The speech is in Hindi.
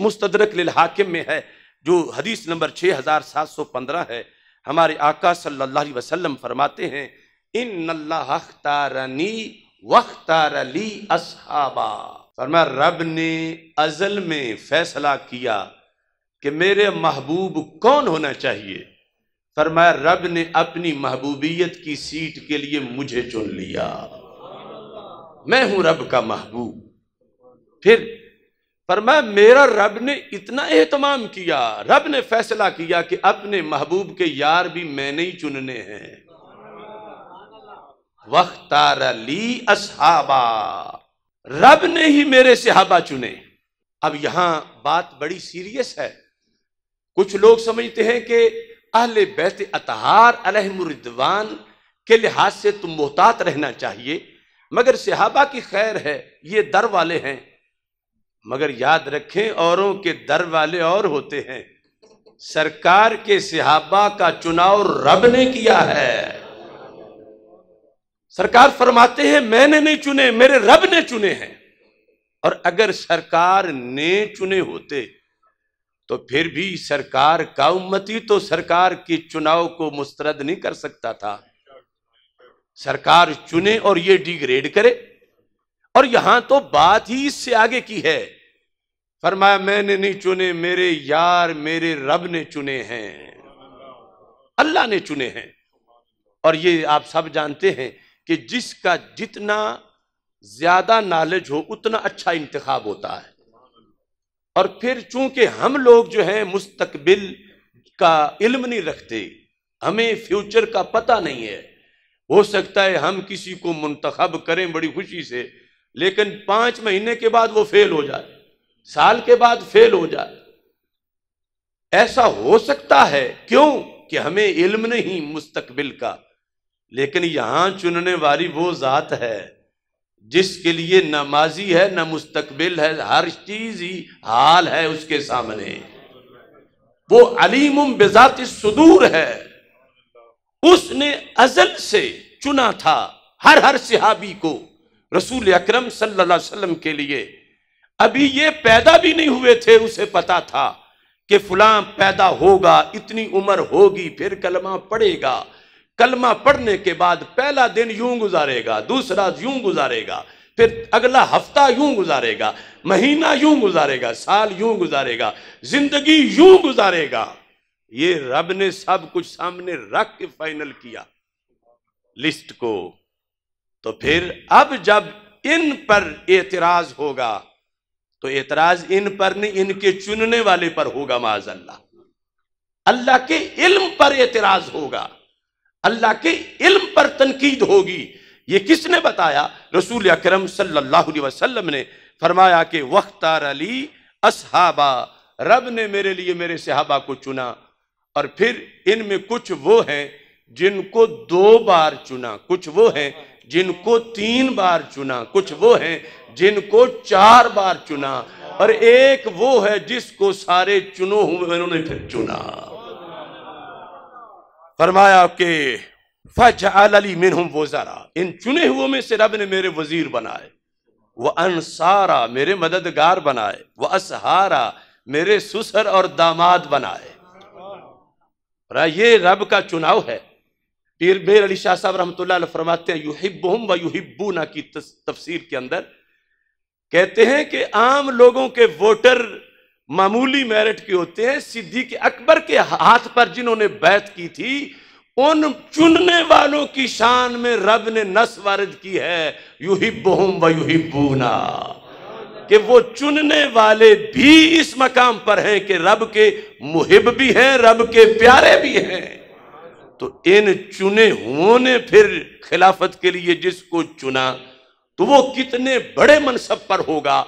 मुस्तदरक लिल हाकिम में है जो हदीस नंबर 6715 है हमारे आका सल्लल्लाहु अलैहि वसल्लम फरमाते हैं इन अख्तारनी वख्तार अली असहाबा फरमा रब ने अजल में फैसला किया कि मेरे महबूब कौन होना चाहिए फरमाया रब ने अपनी महबूबियत की सीट के लिए मुझे चुन लिया मैं हूं रब का महबूब फिर पर मैं मेरा रब ने इतना एहतमाम किया रब ने फैसला किया कि अपने महबूब के यार भी मैंने ही चुनने हैं वख्तारा ली असहाबा रब ने ही मेरे सहाबा चुने अब यहां बात बड़ी सीरियस है कुछ लोग समझते हैं कि अहले बैत अतहार अलहमरिदवान के लिहाज से तुम मोहतात रहना चाहिए मगर सहाबा की खैर है ये दर वाले हैं मगर याद रखें औरों के दर वाले और होते हैं सरकार के सिहाबा का चुनाव रब ने किया है सरकार फरमाते हैं मैंने नहीं चुने मेरे रब ने चुने हैं और अगर सरकार ने चुने होते तो फिर भी सरकार का उम्मती तो सरकार के चुनाव को मुस्तरद नहीं कर सकता था सरकार चुने और ये डिग्रेड करे और यहां तो बात ही इससे आगे की है फरमाया मैंने नहीं चुने मेरे यार मेरे रब ने चुने हैं अल्लाह ने चुने हैं और ये आप सब जानते हैं कि जिसका जितना ज्यादा नॉलेज हो उतना अच्छा इंतखाब होता है और फिर चूंकि हम लोग जो है मुस्तकबिल का इल्म नहीं रखते हमें फ्यूचर का पता नहीं है हो सकता है हम किसी को मुंतखब करें बड़ी खुशी से लेकिन पांच महीने के बाद वो फेल हो जाए साल के बाद फेल हो जाए ऐसा हो सकता है क्यों कि हमें इल्म नहीं मुस्तकबिल का लेकिन यहां चुनने वाली वो जात है जिसके लिए न माजी है न मुस्तकबिल है हर चीज ही हाल है उसके सामने वो अलीम बेजात सुदूर है उसने अजल से चुना था हर हर सिहाबी को रसूल अक्रम सल्लाम के लिए अभी ये पैदा भी नहीं हुए थे उसे पता था कि फलां पैदा होगा इतनी उम्र होगी फिर कलमा पड़ेगा कलमा पढ़ने के बाद पहला दिन यूं गुजारेगा दूसरा यूं गुजारेगा फिर अगला हफ्ता यूं गुजारेगा महीना यूं गुजारेगा साल यूं गुजारेगा जिंदगी यूं गुजारेगा ये रब ने सब कुछ सामने रख के फाइनल किया लिस्ट को तो फिर अब जब इन पर एतराज होगा तो एतराज इन पर नहीं इनके चुनने वाले पर होगा माजल्ला अल्लाह के इल्म पर एतराज होगा अल्लाह के इल्म पर तनकीद होगी ये किसने बताया रसूल अक्रम सल्लल्लाहु अलैहि वसल्लम ने फरमाया कि वख्तार अली असहाबा रब ने मेरे लिए मेरे सहाबा को चुना और फिर इनमें कुछ वो हैं जिनको दो बार चुना कुछ वो हैं जिनको तीन बार चुना कुछ वो हैं जिनको चार बार चुना और एक वो है जिसको सारे चुनो हुए उन्होंने फिर चुना फरमाया आपके फज अली मिन हम वजारा इन चुने हुओं में से रब ने मेरे वजीर बनाए वह अनसारा मेरे मददगार बनाए वह असहारा मेरे सुसर और दामाद बनाए ये रब का चुनाव है पीर अली शाह साहब रहमत फरमाते हैं युहिबुम व ना की तफसीर के अंदर कहते हैं कि आम लोगों के वोटर मामूली मेरिट के होते हैं सिद्दीक अकबर के हाथ पर जिन्होंने बैत की थी उन चुनने वालों की शान में रब ने नस वारद की है युहिबुम व ना कि वो चुनने वाले भी इस मकाम पर हैं कि रब के मुहिब भी हैं रब के प्यारे भी हैं तो इन चुने हुओं ने फिर खिलाफत के लिए जिसको चुना तो वो कितने बड़े मनसब पर होगा